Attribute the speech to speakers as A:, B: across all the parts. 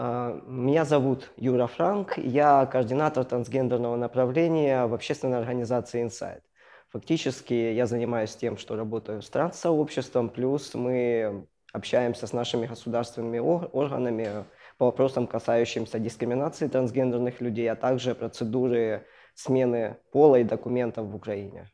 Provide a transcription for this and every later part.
A: Э, меня зовут Юра Франк, я координатор трансгендерного направления в общественной организации Insight. Фактически я занимаюсь тем, что работаю с транссообществом, плюс мы общаемся с нашими государственными органами по вопросам, касающимся дискриминации трансгендерных людей, а также процедуры смены пола и документов в Украине.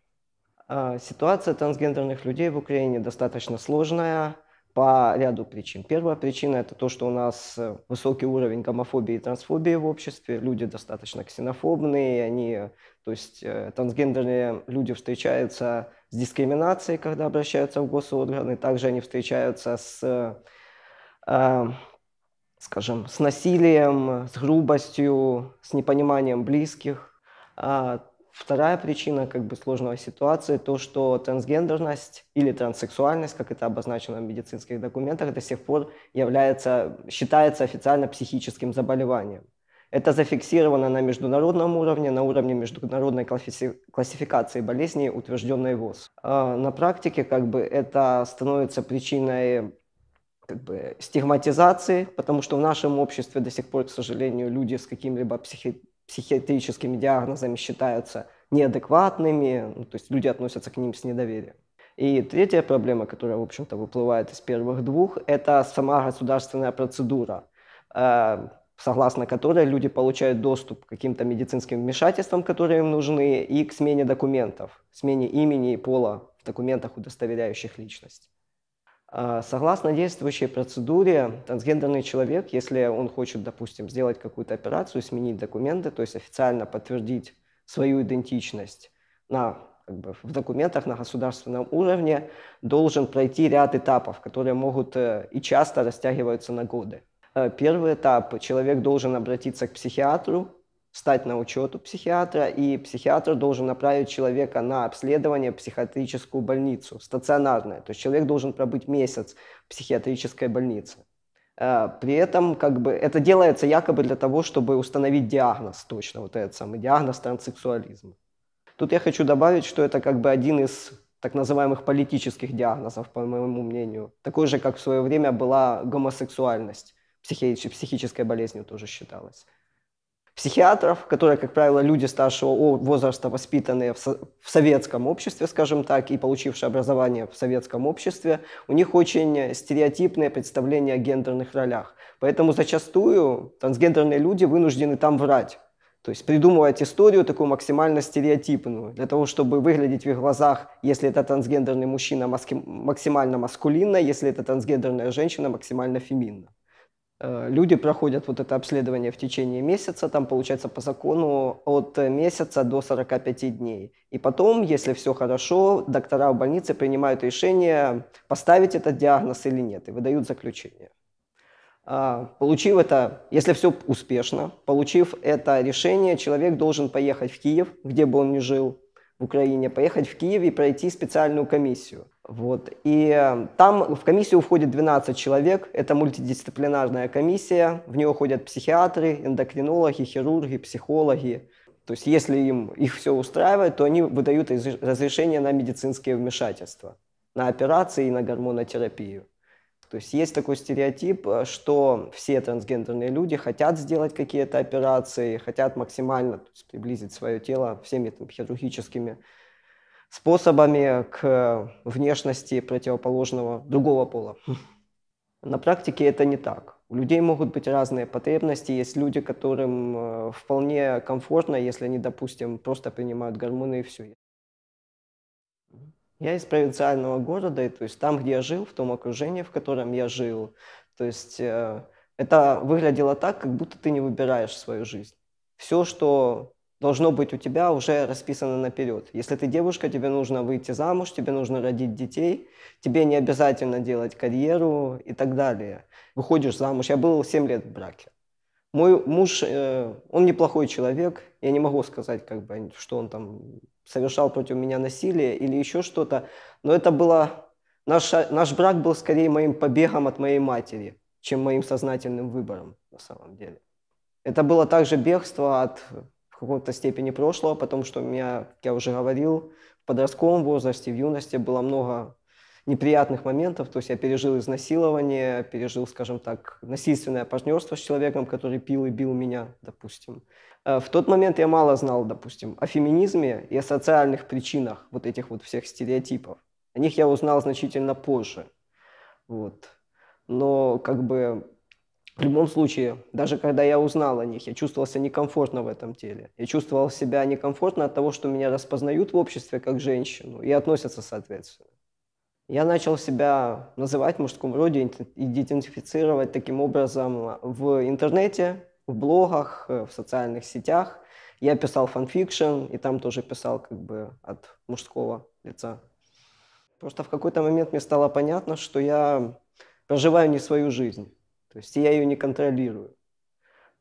A: Э, ситуация трансгендерных людей в Украине достаточно сложная по ряду причин. Первая причина – это то, что у нас э, высокий уровень гомофобии и трансфобии в обществе, люди достаточно ксенофобные, они, то есть э, трансгендерные люди встречаются с дискриминацией, когда обращаются в госорганы, также они встречаются с, э, эм, скажем, с насилием, с грубостью, с непониманием близких, а Вторая причина как бы сложного ситуации то, что трансгендерность или транссексуальность, как это обозначено в медицинских документах, до сих пор является, считается официально психическим заболеванием. Это зафиксировано на международном уровне, на уровне международной классификации болезней, утвержденной ВОЗ. А, на практике как бы это становится причиной как бы стигматизации, потому что в нашем обществе до сих пор, к сожалению, люди с каким-либо психи психиатрическими диагнозами считаются неадекватными, ну, то есть люди относятся к ним с недоверием. И третья проблема, которая, в общем-то, выплывает из первых двух, это сама государственная процедура, э, согласно которой люди получают доступ к каким-то медицинским вмешательствам, которые им нужны, и к смене документов, смене имени и пола в документах, удостоверяющих личность. А, согласно действующей процедуре, трансгендерный человек, если он хочет, допустим, сделать какую-то операцию, сменить документы, то есть официально подтвердить свою идентичность на, как бы, в документах на государственном уровне, должен пройти ряд этапов, которые могут э, и часто растягиваются на годы. Э, первый этап – человек должен обратиться к психиатру, стать на учет у психиатра, и психиатр должен направить человека на обследование в психиатрическую больницу, стационарное. То есть человек должен пробыть месяц в психиатрической больнице. Э, при этом как бы это делается якобы для того, чтобы установить диагноз точно, вот этот самый диагноз транссексуализма. Тут я хочу добавить, что это как бы один из так называемых политических диагнозов, по моему мнению. Такой же, как в свое время была гомосексуальность. Психи- психической болезнью тоже считалась психиатров, которые, как правило, люди старшего возраста, воспитанные в, со- в советском обществе, скажем так, и получившие образование в советском обществе, у них очень стереотипное представление о гендерных ролях. Поэтому зачастую трансгендерные люди вынуждены там врать. То есть придумывать историю такую максимально стереотипную, для того, чтобы выглядеть в их глазах, если это трансгендерный мужчина, маски- максимально маскулинно, если это трансгендерная женщина, максимально феминно. Э, люди проходят вот это обследование в течение месяца, там получается по закону от э, месяца до 45 дней. И потом, если все хорошо, доктора в больнице принимают решение, поставить этот диагноз или нет, и выдают заключение. А, получив это, если все успешно, получив это решение, человек должен поехать в Киев, где бы он ни жил, в Украине, поехать в Киев и пройти специальную комиссию. Вот. И эм, там в комиссию входит 12 человек. Это мультидисциплинарная комиссия. В нее ходят психиатры, эндокринологи, хирурги, психологи. То есть если им их все устраивает, то они выдают разрешение на медицинские вмешательства, на операции и на гормонотерапию. То есть есть такой стереотип, э, что все трансгендерные люди хотят сделать какие-то операции, хотят максимально есть, приблизить свое тело всеми там, хирургическими способами к э, внешности противоположного другого пола. На практике это не так. У людей могут быть разные потребности. Есть люди, которым э, вполне комфортно, если они, допустим, просто принимают гормоны и все. Я из провинциального города, и то есть там, где я жил, в том окружении, в котором я жил, то есть э, это выглядело так, как будто ты не выбираешь свою жизнь. Все, что должно быть у тебя, уже расписано наперед. Если ты девушка, тебе нужно выйти замуж, тебе нужно родить детей, тебе не обязательно делать карьеру и так далее. Выходишь замуж. Я был 7 лет в браке. Мой муж, э, он неплохой человек, я не могу сказать, как бы, что он там совершал против меня насилие или еще что-то, но это было, наш, наш брак был скорее моим побегом от моей матери, чем моим сознательным выбором на самом деле. Это было также бегство от в какой-то степени прошлого, потому что у меня, как я уже говорил, в подростковом возрасте, в юности было много неприятных моментов. То есть я пережил изнасилование, пережил, скажем так, насильственное партнерство с человеком, который пил и бил меня, допустим. Э, в тот момент я мало знал, допустим, о феминизме и о социальных причинах вот этих вот всех стереотипов. О них я узнал значительно позже. Вот. Но как бы в любом случае, даже когда я узнал о них, я чувствовал себя некомфортно в этом теле. Я чувствовал себя некомфортно от того, что меня распознают в обществе как женщину и относятся соответственно. Я начал себя называть в мужском роде, идентифицировать таким образом в интернете, в блогах, э, в социальных сетях. Я писал фанфикшн, и там тоже писал как бы от мужского лица. Просто в какой-то момент мне стало понятно, что я проживаю не свою жизнь, то есть я ее не контролирую.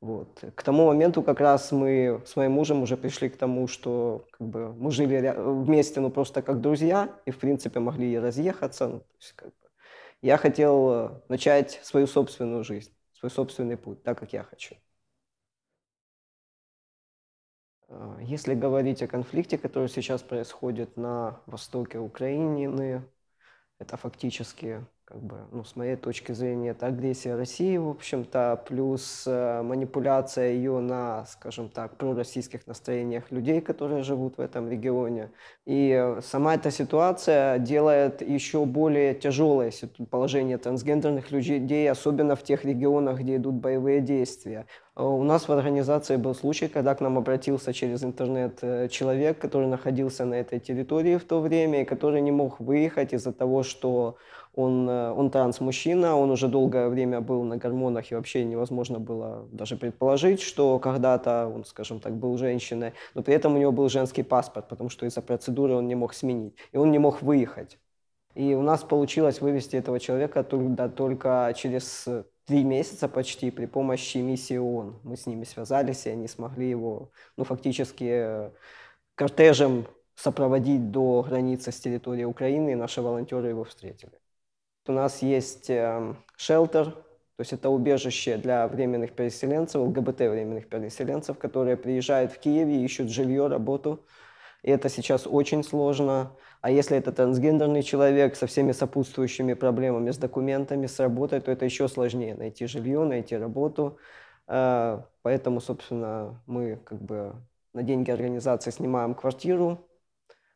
A: Вот. К тому моменту как раз мы с моим мужем уже пришли к тому, что как бы, мы жили вместе, ну просто как друзья, и в принципе могли и разъехаться. Ну, то есть, как бы, я хотел э, начать свою собственную жизнь, свой собственный путь, так как я хочу. А, если говорить о конфликте, который сейчас происходит на востоке Украины, это фактически как бы, ну, с моей точки зрения, это агрессия России, в общем-то, плюс э, манипуляция ее на, скажем так, пророссийских настроениях людей, которые живут в этом регионе. И э, сама эта ситуация делает еще более тяжелое положение трансгендерных людей, особенно в тех регионах, где идут боевые действия. Э, у нас в организации был случай, когда к нам обратился через интернет э, человек, который находился на этой территории в то время и который не мог выехать из-за того, что он, э, он транс-мужчина, он уже долгое время был на гормонах, и вообще невозможно было даже предположить, что когда-то он, скажем так, был женщиной, но при этом у него был женский паспорт, потому что из-за процедуры он не мог сменить, и он не мог выехать. И у нас получилось вывести этого человека туда только через три месяца почти при помощи миссии ООН. Мы с ними связались, и они смогли его, ну, фактически э, кортежем сопроводить до границы с территории Украины, и наши волонтеры его встретили. У нас есть э, шелтер, то есть это убежище для временных переселенцев, ЛГБТ временных переселенцев, которые приезжают в Киев и ищут жилье, работу, и это сейчас очень сложно. А если это трансгендерный человек со всеми сопутствующими проблемами, с документами, с работой, то это еще сложнее найти жилье, найти работу. А, поэтому, собственно, мы как бы на деньги организации снимаем квартиру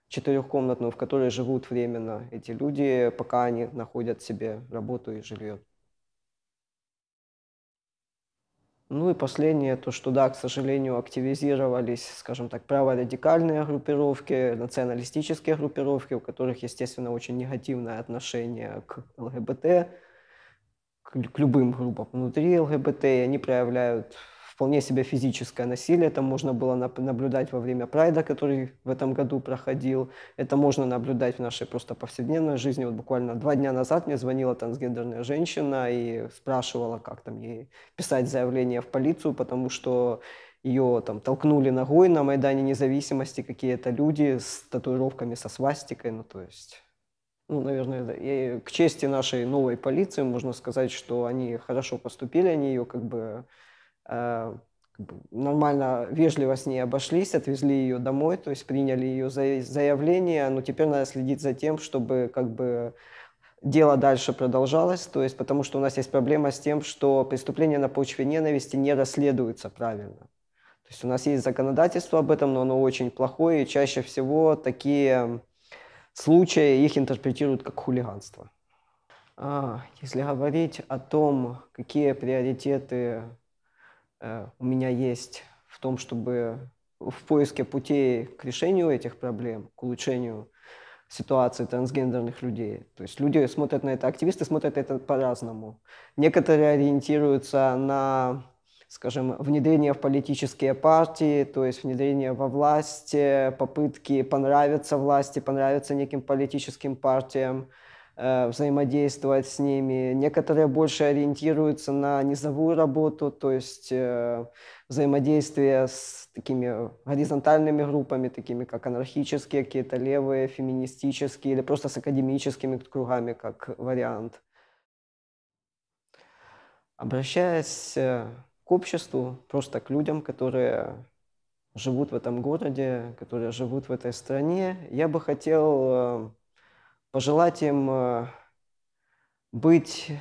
A: четырехкомнатную, в которой живут временно эти люди, пока они находят себе работу и жилье. Ну и последнее, то что, да, к сожалению, активизировались, скажем так, праворадикальные группировки, националистические группировки, у которых, естественно, очень негативное отношение к ЛГБТ, к, любым группам внутри ЛГБТ, и они проявляют вполне себе физическое насилие. Это можно было наблюдать во время прайда, который в этом году проходил. Это можно наблюдать в нашей просто повседневной жизни. Вот буквально два дня назад мне звонила трансгендерная женщина и спрашивала, как там ей писать заявление в полицию, потому что ее там толкнули ногой на Майдане независимости какие-то люди с татуировками со свастикой, ну то есть ну, наверное, да. И к чести нашей новой полиции можно сказать, что они хорошо поступили, они ее как бы Э, нормально, вежливо с ней обошлись, отвезли ее домой, то есть приняли ее заявление, но теперь надо следить за тем, чтобы как бы дело дальше продолжалось, то есть потому что у нас есть проблема с тем, что преступления на почве ненависти не расследуются правильно. То есть у нас есть законодательство об этом, но оно очень плохое, и чаще всего такие случаи их интерпретируют как хулиганство. А, если говорить о том, какие приоритеты Э, у меня есть в том, чтобы в поиске путей к решению этих проблем, к улучшению ситуации трансгендерных людей. То есть люди смотрят на это, активисты смотрят это по-разному. Некоторые ориентируются на, скажем, внедрение в политические партии, то есть внедрение во власть, попытки понравиться власти, понравиться неким политическим партиям – Э, взаимодействовать с ними. Некоторые больше ориентируются на низовую работу, то есть э, взаимодействие с такими горизонтальными группами, такими как анархические, какие-то левые, феминистические, или просто с академическими кругами, как вариант. Обращаясь э, к обществу, просто к людям, которые живут в этом городе, которые живут в этой стране, я бы хотел э, пожелать им э, быть,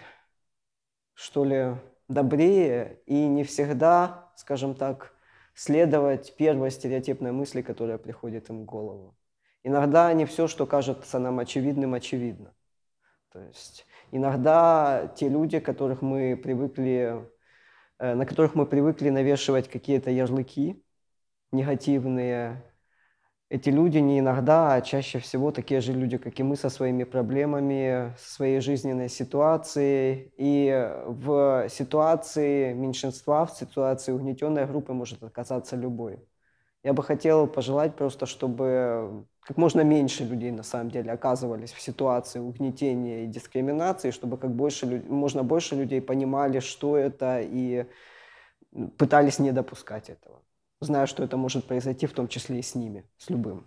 A: что ли, добрее и не всегда, скажем так, следовать первой стереотипной мысли, которая приходит им в голову. Иногда не все, что кажется нам очевидным, очевидно. То есть иногда те люди, которых мы привыкли, э, на которых мы привыкли навешивать какие-то ярлыки негативные, эти люди не иногда, а чаще всего такие же люди, как и мы, со своими проблемами, со своей жизненной ситуацией. И в ситуации меньшинства, в ситуации угнетенной группы может оказаться любой. Я бы хотел пожелать просто, чтобы как можно меньше людей на самом деле оказывались в ситуации угнетения и дискриминации, чтобы как больше, можно больше людей понимали, что это, и пытались не допускать этого зная, что это может произойти в том числе и с ними, с любым.